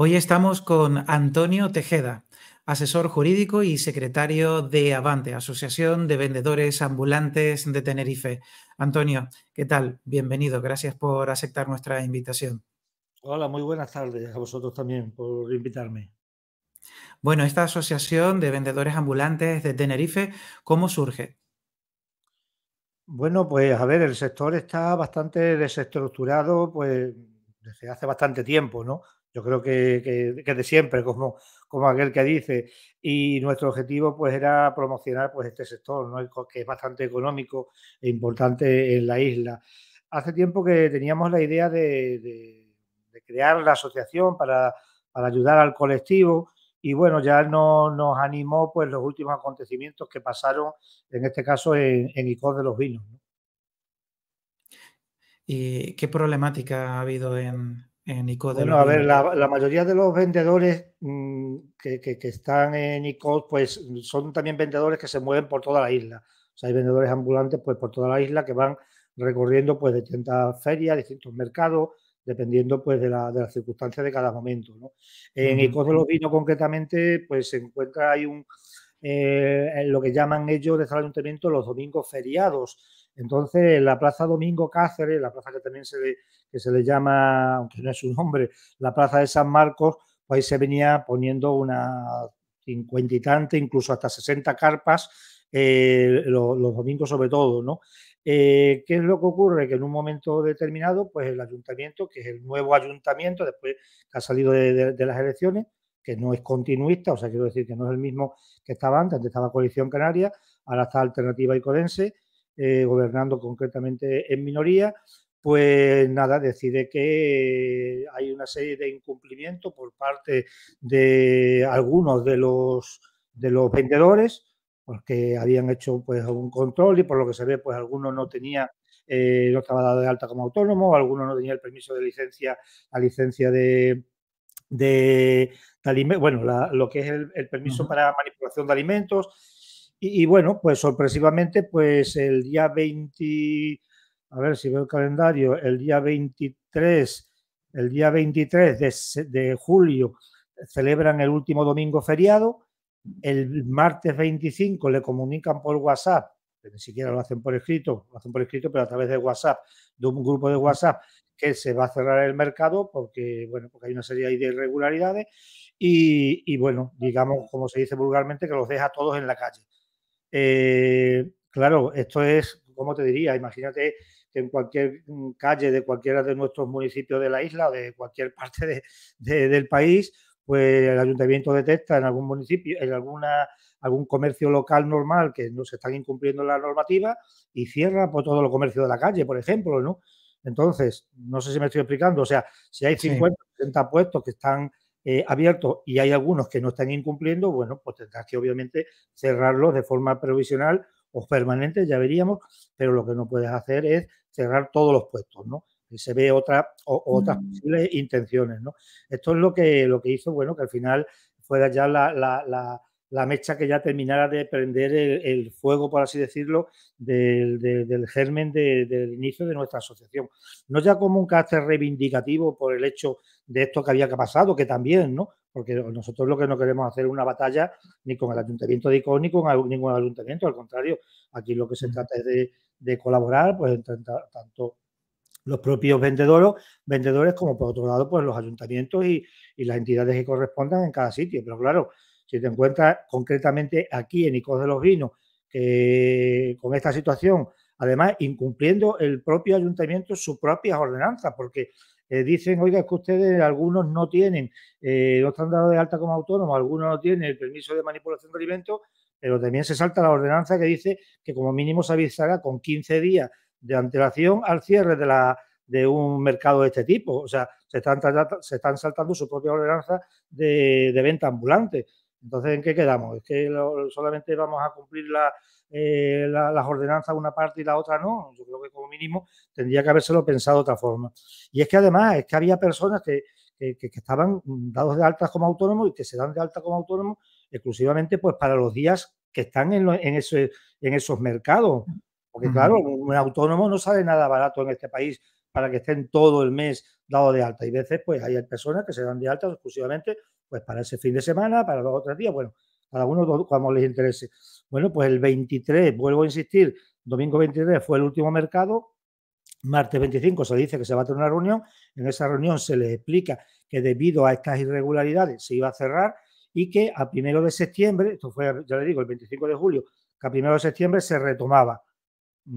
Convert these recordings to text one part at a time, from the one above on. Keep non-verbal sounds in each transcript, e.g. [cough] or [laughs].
Hoy estamos con Antonio Tejeda, asesor jurídico y secretario de Avante, Asociación de Vendedores Ambulantes de Tenerife. Antonio, ¿qué tal? Bienvenido, gracias por aceptar nuestra invitación. Hola, muy buenas tardes a vosotros también por invitarme. Bueno, esta Asociación de Vendedores Ambulantes de Tenerife, ¿cómo surge? Bueno, pues a ver, el sector está bastante desestructurado pues desde hace bastante tiempo, ¿no? yo creo que, que, de siempre, como, como aquel que dice. Y nuestro objetivo pues era promocionar pues este sector, ¿no? que es bastante económico e importante en la isla. Hace tiempo que teníamos la idea de, crear la asociación para, ayudar al colectivo y bueno, ya no, nos animó pues los últimos acontecimientos que pasaron, en este caso en, en de los Vinos. ¿Y qué problemática ha habido en, bueno, a ver, la, mayoría de los vendedores mm, que, están en ICOD, pues son también vendedores que se mueven por toda la isla. O sea, hay vendedores ambulantes pues por toda la isla que van recorriendo pues distintas ferias, distintos mercados, dependiendo pues de, las circunstancias de cada momento. En ICOD de los vinos concretamente, pues se encuentra, hay un, eh, lo que llaman ellos desde el ayuntamiento los domingos feriados. Entonces, en la Plaza Domingo Cáceres, la plaza que también se, que se le llama, aunque no es su nombre, la Plaza de San Marcos, pues ahí se venía poniendo una cincuenta y incluso hasta 60 carpas eh, los, domingos sobre todo, ¿no? Eh, ¿Qué es lo que ocurre? Que en un momento determinado, pues el ayuntamiento, que es el nuevo ayuntamiento, después que ha salido de, las elecciones, que no es continuista, o sea, quiero decir que no es el mismo que estaba antes, antes estaba Coalición Canaria, ahora está Alternativa y Codense, eh, gobernando concretamente en minoría, pues nada, decide que hay una serie de incumplimientos por parte de algunos de los, de los vendedores, porque habían hecho pues control y por lo que se ve pues algunos no tenía eh, no estaba dado de alta como autónomo, algunos no tenía el permiso de licencia, la licencia de, de, bueno, lo que es el, permiso para manipulación de alimentos. Y, y, bueno, pues sorpresivamente, pues el día 20, a ver si veo el calendario, el día 23, el día 23 de, julio celebran el último domingo feriado, el martes 25 le comunican por WhatsApp, que ni siquiera lo hacen por escrito, lo hacen por escrito, pero a través de WhatsApp, de un grupo de WhatsApp, que se va a cerrar el mercado porque, bueno, porque hay una serie de irregularidades y, bueno, digamos, como se dice vulgarmente, que los deja todos en la calle. Eh, claro, esto es ¿cómo te diría? Imagínate que en cualquier mm, calle de cualquiera de nuestros municipios de la isla o de cualquier [laughs] parte del país, pues el ayuntamiento detecta en algún municipio, en alguna, algún comercio local normal que no se están incumpliendo la normativa y cierra por todo el comercio de la calle, por ejemplo, ¿no? Entonces, no sé si me estoy explicando, o sea, si hay 50, puestos que están eh, abiertos y hay algunos que no están incumpliendo, bueno, pues tendrás que obviamente cerrarlos de forma provisional o permanentes, ya veríamos, pero lo que no puedes hacer es cerrar todos los puestos, ¿no? Y se ve otra, o, otras mm. posibles intenciones, ¿no? Esto es lo que, lo que hizo, bueno, que al final fuera ya la la mecha que ya terminara de prender el, fuego, por así decirlo, del, del, germen del inicio de nuestra asociación. No ya como un carácter reivindicativo por el hecho de esto que había que pasado, que también, ¿no? Porque nosotros lo que no queremos hacer es una batalla ni con el ayuntamiento de ICO ni con ningún ayuntamiento, al contrario, aquí lo que se mm. trata es de, de colaborar, pues entre, tanto los propios vendedores, vendedores como por otro lado, pues los ayuntamientos y, y las entidades que correspondan en cada sitio. Pero claro, si te encuentras concretamente aquí en Icos de los Vinos, con esta situación, además incumpliendo el propio ayuntamiento sus propias ordenanzas, porque eh, dicen, oiga, es que ustedes algunos no tienen, eh, no están dados de alta como autónomo algunos no tienen el permiso de manipulación de alimentos, pero también se salta la ordenanza que dice que como mínimo se avisará con 15 días de antelación al cierre de un mercado de este tipo. O sea, se están, saltando su propia ordenanza de, de venta ambulante. Entonces, ¿en qué quedamos? ¿Es que solamente vamos a cumplir eh, las ordenanzas una parte y la otra no? Yo creo que como mínimo tendría que habérselo pensado de otra forma. Y es que además, es que había personas que, estaban dados de alta como autónomos y que se dan de alta como autónomos exclusivamente pues para los días que están en, en, esos mercados. Porque claro, un autónomo no sale nada barato en este país para que estén todo el mes dado de alta. Y veces pues hay personas que se dan de alta exclusivamente pues para ese fin de semana, para los otros días, bueno, cada uno cuando les interese. Bueno, pues el 23, vuelvo a insistir, domingo 23 fue el último mercado, martes 25 se dice que se va a tener una reunión, en esa reunión se les explica que debido a estas irregularidades se iba a cerrar y que a primero de septiembre, esto fue, ya le digo, el 25 de julio, que a primero de septiembre se retomaba.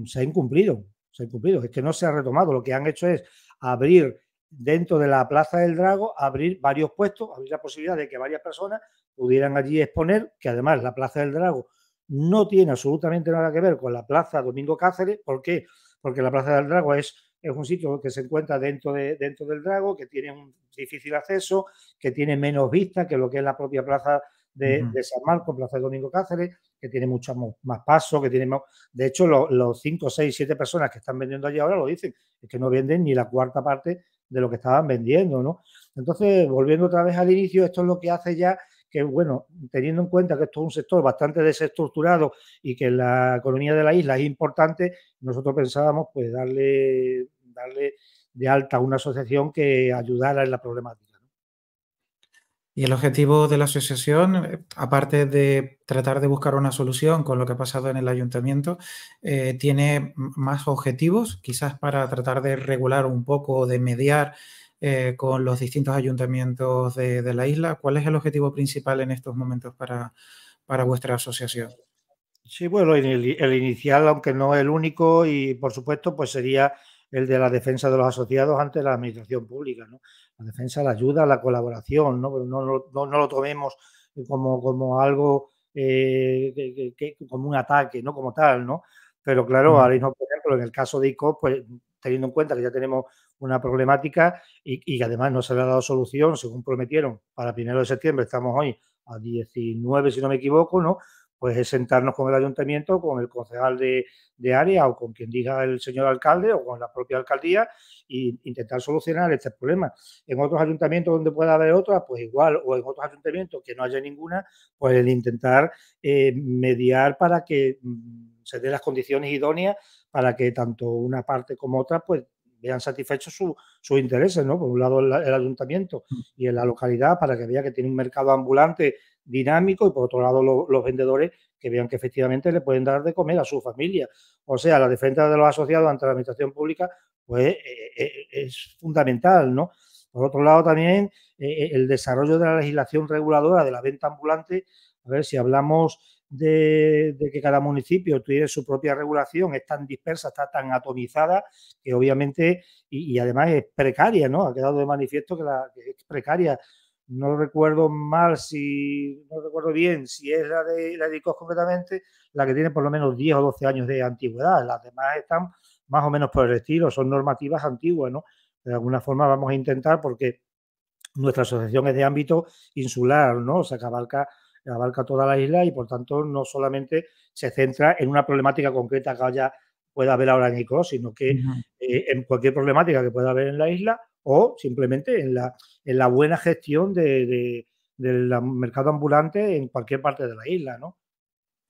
Se ha incumplido, se ha incumplido, es que no se ha retomado, lo que han hecho es abrir dentro de la Plaza del Drago abrir varios puestos, abrir la posibilidad de que varias personas pudieran allí exponer, que además la Plaza del Drago no tiene absolutamente nada que ver con la Plaza Domingo Cáceres. ¿Por qué? Porque la Plaza del Drago es, es un sitio que se encuentra dentro, de, dentro del Drago, que tiene un difícil acceso, que tiene menos vista que lo que es la propia Plaza de, San Marcos, Plaza Domingo Cáceres, que tiene mucho más paso, que tiene más... De hecho, los 5, 6, 7 personas que están vendiendo allí ahora lo dicen, es que no venden ni la cuarta parte de lo que estaban vendiendo, ¿no? Entonces, volviendo otra vez al inicio, esto es lo que hace ya que, bueno, teniendo en cuenta que esto es un sector bastante desestructurado y que la economía de la isla es importante, nosotros pensábamos pues darle, darle de alta una asociación que ayudara en la problemática. Y el objetivo de la asociación, eh, aparte de tratar de buscar una solución con lo que ha pasado en el ayuntamiento, eh, tiene más objetivos, quizás para tratar de regular un poco o de mediar eh, con los distintos ayuntamientos de, la isla. ¿Cuál es el objetivo principal en estos momentos para, para vuestra asociación? Sí, bueno, el inicial, aunque no el único, y por supuesto, pues sería el de la defensa de los asociados ante la administración pública, ¿no? La defensa, la ayuda, la colaboración, ¿no? Pero no, lo tomemos como, algo, eh, como un ataque, ¿no? Como tal, ¿no? Pero claro, mm. ahora por ejemplo, en el caso de ICO, pues teniendo en cuenta que ya tenemos una problemática y, que además no se le ha dado solución, según prometieron, para primero de septiembre, estamos hoy a 19, si no me equivoco, ¿no? pues es sentarnos con el ayuntamiento, con el concejal de, área o con quien diga el señor alcalde o con la propia alcaldía e intentar solucionar este problema. En otros ayuntamientos donde pueda haber otra, pues igual, o en otros ayuntamientos que no haya ninguna, pues el intentar eh, mediar para que mm, se den las condiciones idóneas para que tanto una parte como otra, pues vean satisfechos sus intereses, ¿no? Por un lado el, el, ayuntamiento mm. y en la localidad para que vea que tiene un mercado ambulante dinámico y por otro lado los vendedores que vean que efectivamente le pueden dar de comer a su familia. O sea, la defensa de los asociados ante la administración pública pues eh, eh, eh, es fundamental, ¿no? Por otro lado también el desarrollo de la legislación reguladora de la venta ambulante, a ver si hablamos de, que cada municipio tiene su propia regulación, es tan dispersa, está tan atomizada, que obviamente, y, además es precaria, ¿no? Ha quedado de manifiesto que, la, que es precaria no recuerdo mal si, no recuerdo bien si es la de, la de ICOS la que tiene por lo menos 10 o 12 años de antigüedad. Las demás están más o menos por el estilo, son normativas antiguas, ¿no? De alguna forma vamos a intentar, porque nuestra asociación es de ámbito insular, ¿no? O sea, que abarca, toda la isla y por tanto no solamente se centra en una problemática concreta que haya, pueda haber ahora en ICOS, sino que eh, en cualquier problemática que pueda haber en la isla o simplemente en la, buena gestión del mercado ambulante en cualquier parte de la isla, ¿no?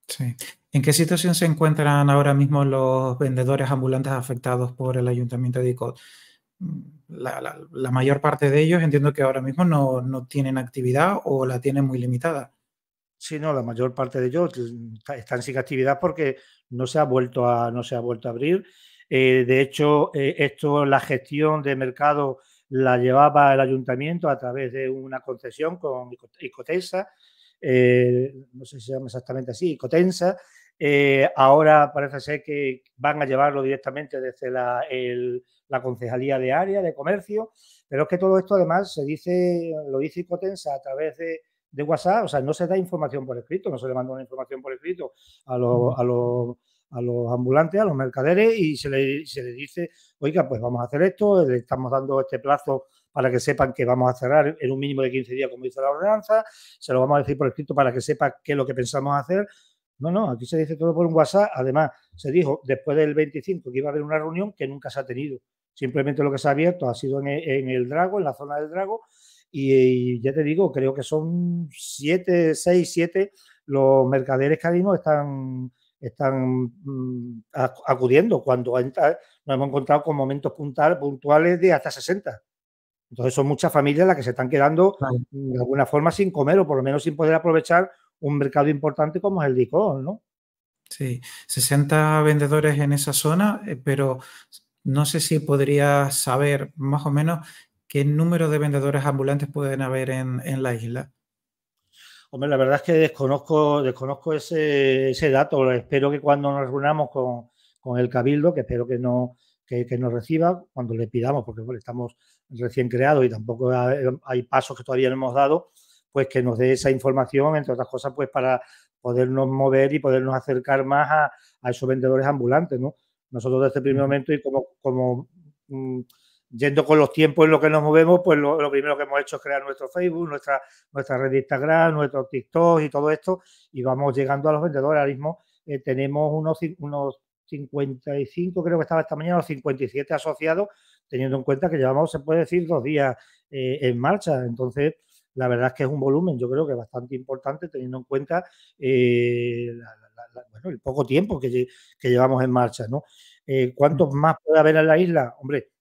Sí. ¿En qué situación se encuentran ahora mismo los vendedores ambulantes afectados por el ayuntamiento de ICOT? La, mayor parte de ellos entiendo que ahora mismo no, tienen actividad o la tienen muy limitada. Sí, no, la mayor parte de ellos mm, están sin actividad porque no se ha vuelto a, no se ha vuelto a abrir eh, de hecho, eh, esto, la gestión de mercado la llevaba el ayuntamiento a través de una concesión con Icotensa, eh, no sé si se llama exactamente así, Icotensa. ahora parece ser que van a llevarlo directamente desde la, concejalía de área de comercio, pero es que todo esto además se dice, lo dice Icotensa a través de, WhatsApp, o sea, no se da información por escrito, no se le manda una información por escrito a los a los ambulantes, a los mercaderes y se le, dice, oiga, pues vamos a hacer esto, le estamos dando este plazo para que sepan que vamos a cerrar en un mínimo de 15 días, como dice la ordenanza, se lo vamos a decir por escrito para que sepa qué es lo que pensamos hacer. No, no, aquí se dice todo por un WhatsApp. Además, se dijo después del 25 que iba a haber una reunión que nunca se ha tenido. Simplemente lo que se ha abierto ha sido en e, el, Drago, en la zona del Drago. Y, ya te digo, creo que son siete, seis, siete los mercaderes que vino están están mm, acudiendo. Cuando nos hemos encontrado con momentos puntuales de hasta 60. Entonces son muchas familias las que se están quedando mm, de alguna forma sin comer o por lo menos sin poder aprovechar un mercado importante como es el licor, ¿no? Sí, 60 vendedores en esa zona, eh, pero no sé si podría saber más o menos qué número de vendedores ambulantes pueden haber en la isla. Hombre, la verdad es que desconozco, desconozco ese, dato. Espero que cuando nos reunamos con, el Cabildo, que espero que no nos reciba, cuando le pidamos, porque estamos recién creados y tampoco hay pasos que todavía no hemos dado, pues que nos dé esa información, entre otras cosas, pues para podernos mover y podernos acercar más a, esos vendedores ambulantes, ¿no? Nosotros desde el primer momento y como, como mm, yendo con los tiempos en los que nos movemos, pues lo, primero que hemos hecho es crear nuestro Facebook, nuestra, nuestra red de Instagram, nuestro TikTok y todo esto, y vamos llegando a los vendedores. Ahora mismo eh, tenemos unos, unos 55, creo que estaba esta mañana, unos 57 asociados, teniendo en cuenta que llevamos, se puede decir, dos días eh, en marcha. Entonces, la verdad es que es un volumen, yo creo que bastante importante, teniendo en cuenta eh, el poco tiempo que, llevamos en marcha. ¿Cuántos mm. más puede haber en la isla? Hombre,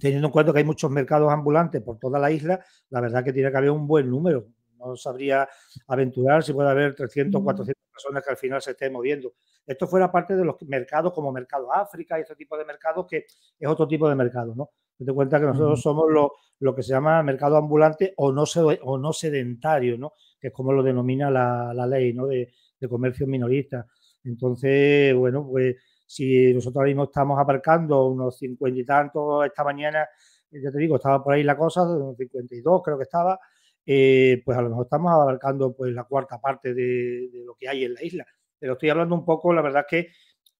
teniendo en cuenta que hay muchos mercados ambulantes por toda la isla, la verdad que tiene que haber un buen número. No sabría aventurar si puede haber 300 o 400 personas que al final se estén moviendo. Esto fuera parte de los mercados como Mercado África y este tipo de mercados que es otro tipo de mercado, ¿no? Ten en cuenta que nosotros somos lo, que se llama mercado ambulante o no, sedentario, ¿no? Que es como lo denomina la, ley, De, de comercio minorista. Entonces, bueno, pues si nosotros ahora mismo estamos abarcando unos cincuenta y tantos esta mañana, eh, ya te digo, estaba por ahí la cosa, unos 52 creo que estaba, eh, pues a lo mejor estamos abarcando pues la cuarta parte de, lo que hay en la isla. Pero estoy hablando un poco, la verdad es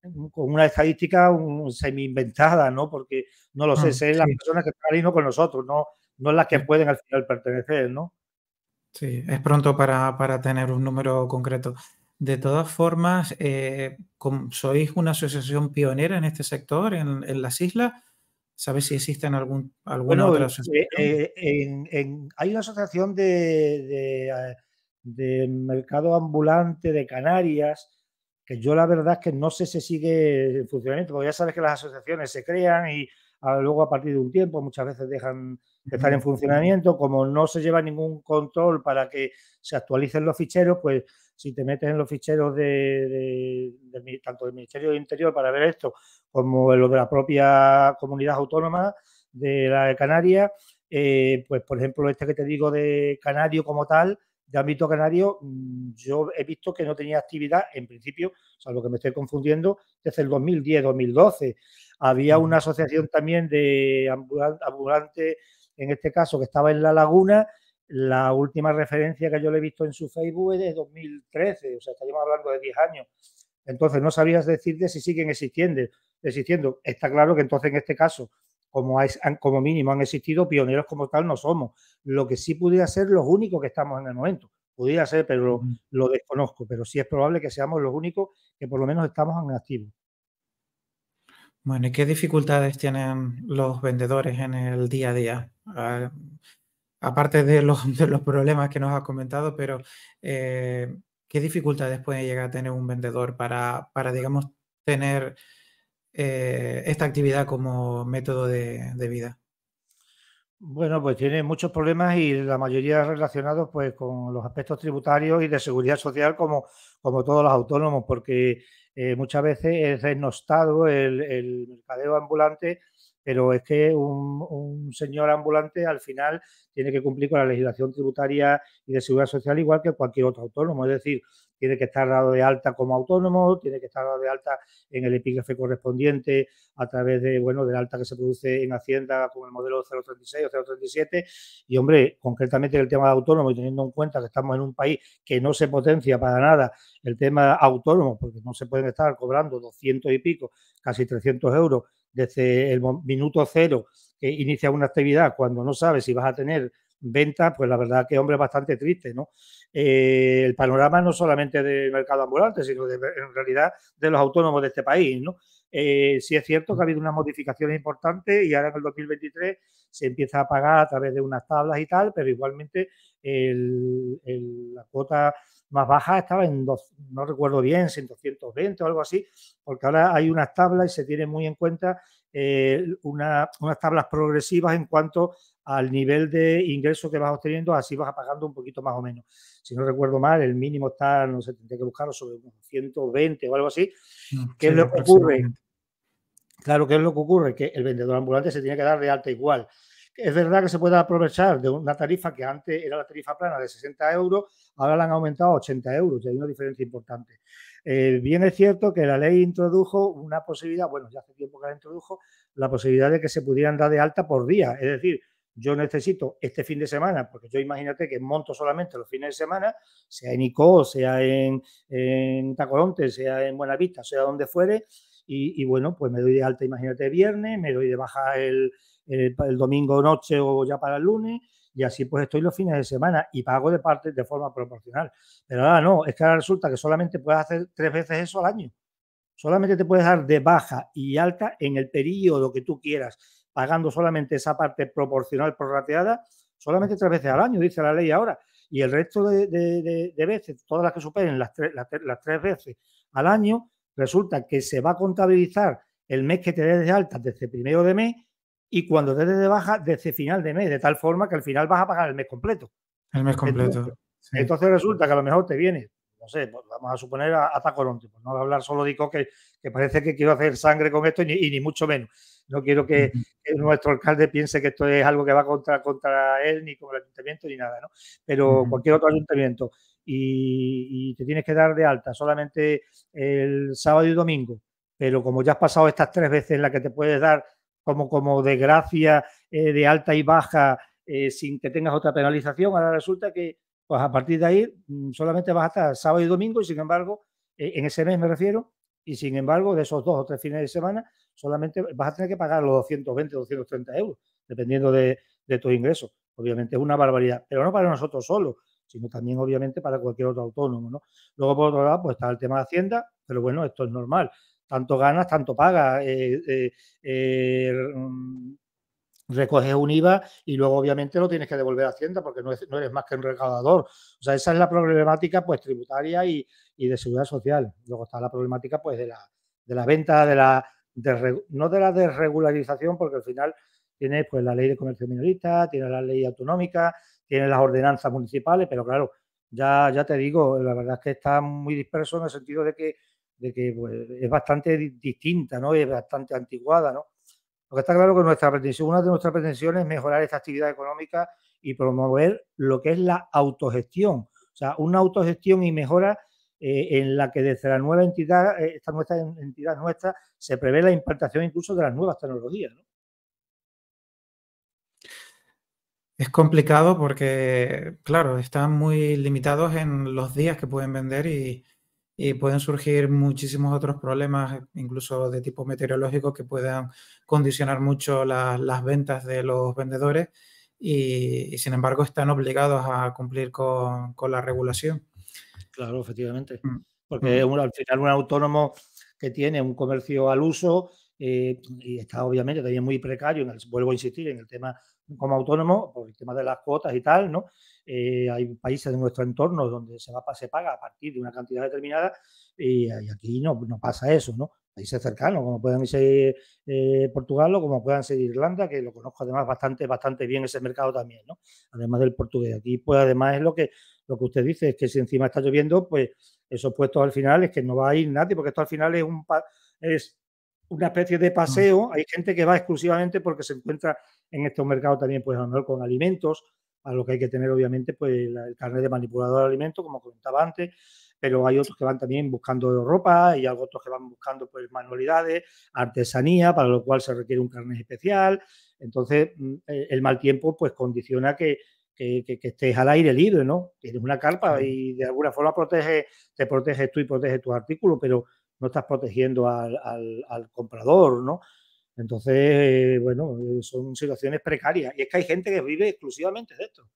que mm, con una estadística semi inventada, ¿no? Porque no lo sé, ser mm, sé las personas que están ahí no con nosotros, no, no las que pueden al final pertenecer, ¿no? Sí, es pronto para, para tener un número concreto. De todas formas, eh, sois una asociación pionera en este sector, en, las islas. ¿Sabes si existen algún, alguna otra eh, eh, hay una asociación de, mercado ambulante de Canarias, que yo la verdad es que no sé si sigue en funcionamiento, porque ya sabes que las asociaciones se crean y ah, luego a partir de un tiempo muchas veces dejan de estar en funcionamiento. Como no se lleva ningún control para que se actualicen los ficheros, pues si te metes en los ficheros de, tanto del Ministerio del Interior para ver esto, como en lo de la propia comunidad autónoma de la de Canarias, eh, pues por ejemplo este que te digo de Canario como tal, de ámbito canario, mm, yo he visto que no tenía actividad, en principio, salvo que me estoy confundiendo, desde el 2010-2012. Había una asociación también de ambulantes, en este caso, que estaba en La Laguna la última referencia que yo le he visto en su Facebook es de 2013, o sea, estaríamos hablando de 10 años. Entonces, no sabías decirte si siguen existiendo. existiendo. Está claro que entonces en este caso, como, como mínimo han existido, pioneros como tal no somos. Lo que sí pudiera ser los únicos que estamos en el momento. Pudiera ser, pero lo, desconozco. Pero sí es probable que seamos los únicos que por lo menos estamos en activo. Bueno, ¿y qué dificultades tienen los vendedores en el día a día? Ah, aparte de los, [laughs] de los problemas que nos ha comentado, pero eh, ¿qué dificultades puede llegar a tener un vendedor para, para digamos, tener eh, esta actividad como método de, vida? Bueno, pues tiene muchos problemas y la mayoría relacionados pues con los aspectos tributarios y de seguridad social como, como todos los autónomos, porque eh, muchas veces es denostado el, el mercadeo ambulante pero es que un, señor ambulante al final tiene que cumplir con la legislación tributaria y de seguridad social igual que cualquier otro autónomo, es decir, tiene que estar dado de alta como autónomo, tiene que estar dado de alta en el epígrafe correspondiente a través de, bueno, del alta que se produce en Hacienda con el modelo 036 o 037 y, hombre, concretamente el tema de autónomo y teniendo en cuenta que estamos en un país que no se potencia para nada el tema autónomo porque no se pueden estar cobrando 200 y pico, casi 300 euros desde el minuto cero que inicia una actividad cuando no sabes si vas a tener venta, pues la verdad que, hombre, bastante triste, ¿no? Eh, el panorama no solamente del mercado ambulante, sino en realidad de los autónomos de este país, ¿no? Eh, sí es cierto que ha habido unas modificaciones importantes y ahora en el 2023 se empieza a pagar a través de unas tablas y tal, pero igualmente el, la cuota más baja estaba en, dos, no recuerdo bien, en 220 o algo así, porque ahora hay unas tablas y se tiene muy en cuenta eh, unas tablas progresivas en cuanto al nivel de ingreso que vas obteniendo, así vas apagando un poquito más o menos. Si no recuerdo mal, el mínimo está, no sé, tendría que buscarlo sobre 120 o algo así. Mm, ¿Qué es lo que ocurre? Claro, ¿qué es lo que ocurre? Que el vendedor ambulante se tiene que dar de alta igual. Es verdad que se puede aprovechar de una tarifa que antes era la tarifa plana de 60 euros, ahora la han aumentado a 80 euros y hay una diferencia importante. Eh, bien es cierto que la ley introdujo una posibilidad, bueno, ya hace tiempo que la introdujo, la posibilidad de que se pudieran dar de alta por día. Es decir, yo necesito este fin de semana, porque yo imagínate que monto solamente los fines de semana, sea en ICO, sea en, en Tacoronte, sea en Buenavista, sea donde fuere, y, bueno, pues me doy de alta, imagínate, viernes, me doy de baja el, eh, el domingo noche o ya para el lunes, y así pues estoy los fines de semana y pago de parte de forma proporcional. Pero ahora no, es que ahora resulta que solamente puedes hacer tres veces eso al año. Solamente te puedes dar de baja y alta en el periodo que tú quieras, pagando solamente esa parte proporcional prorrateada, solamente tres veces al año, dice la ley ahora. Y el resto de, veces, todas las que superen las, tres veces al año, resulta que se va a contabilizar el mes que te des de alta desde primero de mes y cuando te de baja desde final de mes, de tal forma que al final vas a pagar el mes completo. El mes completo. Entonces, resulta que a lo mejor te viene, no sé, pues vamos a suponer hasta a no a hablar solo de que, que parece que quiero hacer sangre con esto y ni, mucho menos. No quiero que, nuestro alcalde piense que esto es algo que va contra, contra él, ni con el ayuntamiento, ni nada, ¿no? Pero cualquier otro ayuntamiento. y, te tienes que dar de alta solamente el sábado y domingo, pero como ya has pasado estas tres veces en las que te puedes dar como, como desgracia eh, de alta y baja eh, sin que tengas otra penalización. Ahora resulta que pues a partir de ahí mm, solamente vas a estar sábado y domingo y sin embargo, eh, en ese mes me refiero, y sin embargo de esos dos o tres fines de semana solamente vas a tener que pagar los 220, 230 euros, dependiendo de, de tus ingresos. Obviamente es una barbaridad, pero no para nosotros solo sino también obviamente para cualquier otro autónomo. ¿no? Luego por otro lado, pues está el tema de Hacienda, pero bueno, esto es normal tanto ganas, tanto pagas. Eh, eh, eh, mm, recoges un IVA y luego obviamente lo tienes que devolver a Hacienda porque no, eres más que un recaudador. O sea, esa es la problemática pues tributaria y, de seguridad social. Luego está la problemática pues de la, venta, de la de, no de la desregularización porque al final tienes pues la ley de comercio minorista, tienes la ley autonómica, tienes las ordenanzas municipales, pero claro, ya, ya te digo, la verdad es que está muy disperso en el sentido de que de que pues, es bastante distinta, ¿no? Es bastante antiguada, ¿no? Lo está claro que nuestra pretensión, una de nuestras pretensiones es mejorar esta actividad económica y promover lo que es la autogestión. O sea, una autogestión y mejora eh, en la que desde la nueva entidad, eh, esta nuestra entidad nuestra, se prevé la implantación incluso de las nuevas tecnologías, Es complicado porque, claro, están muy limitados en los días que pueden vender y, y pueden surgir muchísimos otros problemas, incluso de tipo meteorológico, que puedan condicionar mucho las ventas de los vendedores y, sin embargo están obligados a cumplir con, con la regulación. Claro, efectivamente. Mm, Porque mm. al final un autónomo que tiene un comercio al uso eh, y está obviamente también muy precario, vuelvo a insistir, en el tema como autónomo, por el tema de las cuotas y tal, ¿no? Eh, hay países de nuestro entorno donde se, va, se paga a partir de una cantidad determinada y, aquí no, pasa eso, ¿no? países cercanos, como pueden ser eh, Portugal o como puedan ser Irlanda, que lo conozco además bastante, bastante bien ese mercado también, ¿no? Además del portugués. Aquí, pues además es lo que, lo que usted dice, es que si encima está lloviendo, pues esos puestos al final es que no va a ir nadie, porque esto al final es un es una especie de paseo. Mm. Hay gente que va exclusivamente porque se encuentra en este mercado también, pues con alimentos, a lo que hay que tener obviamente pues el carnet de manipulador de alimentos, como comentaba antes, pero hay otros que van también buscando ropa y hay otros que van buscando pues manualidades, artesanía, para lo cual se requiere un carnet especial. Entonces, mm, eh, el mal tiempo pues condiciona que, estés al aire libre, ¿no? Tienes una carpa y de alguna forma protege, te proteges tú y proteges tus artículos, pero no estás protegiendo al comprador, ¿no? Entonces, bueno, eh, son situaciones precarias. Y es que hay gente que vive exclusivamente de esto.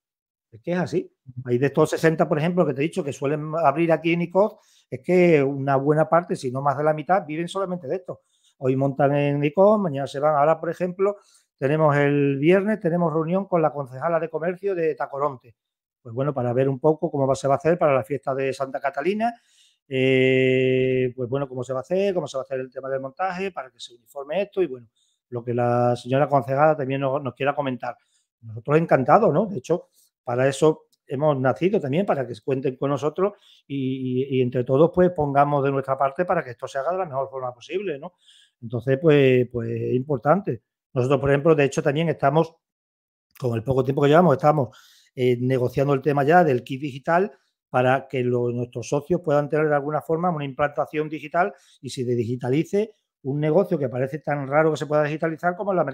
Es que es así. Hay de estos 60, por ejemplo, que te he dicho que suelen abrir aquí en ICOD, es que una buena parte, si no más de la mitad, viven solamente de esto. Hoy montan en ICOD, mañana se van. Ahora, por ejemplo, tenemos el viernes, tenemos reunión con la concejala de comercio de Tacoronte. Pues bueno, para ver un poco cómo se va a hacer para la fiesta de Santa Catalina eh, pues bueno, cómo se va a hacer, cómo se va a hacer el tema del montaje, para que se uniforme esto y bueno, lo que la señora concejala también nos, quiera comentar. Nosotros encantados, ¿no? De hecho, para eso hemos nacido también, para que cuenten con nosotros y, entre todos pues pongamos de nuestra parte para que esto se haga de la mejor forma posible, ¿no? Entonces, pues, pues es importante. Nosotros, por ejemplo, de hecho también estamos, con el poco tiempo que llevamos, estamos eh, negociando el tema ya del kit digital, para que nuestros socios puedan tener de alguna forma una implantación digital y se digitalice un negocio que parece tan raro que se pueda digitalizar como la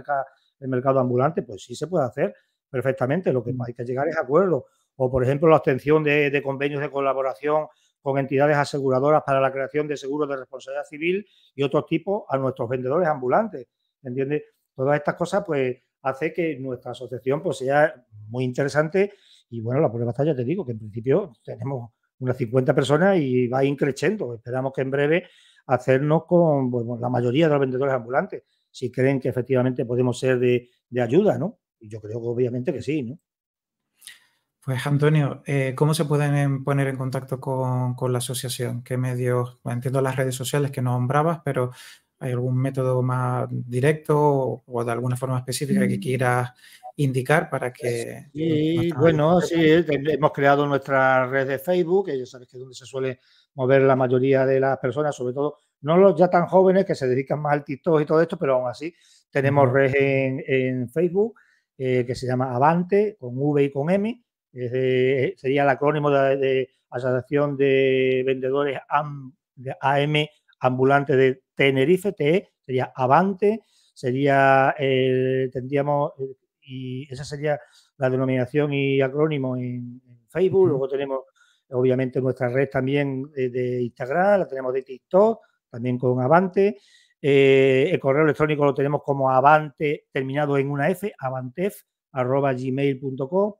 el mercado ambulante, pues sí se puede hacer perfectamente. Lo que mm. hay que llegar es a acuerdos. O, por ejemplo, la obtención de, convenios de colaboración con entidades aseguradoras para la creación de seguros de responsabilidad civil y otros tipos a nuestros vendedores ambulantes. ¿Entiendes? Todas estas cosas, pues, hace que nuestra asociación pues sea muy interesante y bueno, la prueba está, ya te digo, que en principio tenemos unas 50 personas y va increciendo. Esperamos que en breve hacernos con la mayoría de los vendedores ambulantes, si creen que efectivamente podemos ser de, ayuda, ¿no? Y yo creo que obviamente que sí, ¿no? Pues Antonio, eh, ¿cómo se pueden poner en contacto con, con, la asociación? ¿Qué medios? Entiendo las redes sociales que nombrabas, pero ¿Hay algún método más directo o de alguna forma específica que mm. quieras indicar para que... Y bueno, sí, eh, eh, hemos creado nuestra red de Facebook, que ya sabes que es donde se suele mover la mayoría de las personas, sobre todo no los ya tan jóvenes que se dedican más al TikTok y todo esto, pero aún así tenemos red en, Facebook eh, que se llama Avante, con V y con M, sería el acrónimo de, Asociación de Vendedores AM, de AM Ambulante de Tenerife TE, sería Avante, sería tendríamos, eh, y esa sería la denominación y acrónimo en, Facebook, luego tenemos obviamente nuestra red también de, Instagram, la tenemos de TikTok, también con Avante, eh, el correo electrónico lo tenemos como Avante, terminado en una F, avantef, arroba gmail.com,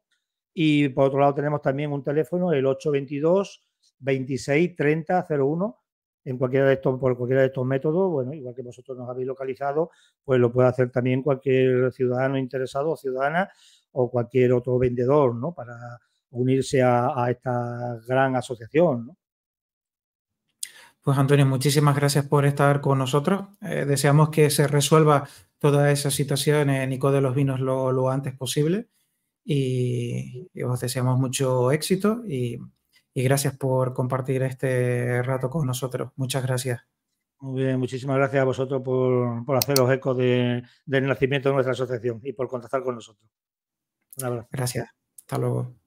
y por otro lado tenemos también un teléfono, el 822 26 30 01, en cualquiera de estos, por cualquiera de estos métodos, bueno, igual que vosotros nos habéis localizado, pues lo puede hacer también cualquier ciudadano interesado o ciudadana o cualquier otro vendedor, ¿no? Para unirse a, esta gran asociación, Pues Antonio, muchísimas gracias por estar con nosotros. Eh, deseamos que se resuelva toda esa situación en Nico de los Vinos lo, antes posible y, y os deseamos mucho éxito y y gracias por compartir este rato con nosotros. Muchas gracias. Muy bien, muchísimas gracias a vosotros por, por hacer los ecos del nacimiento de nuestra asociación y por contactar con nosotros. Un abrazo. Gracias. Hasta luego.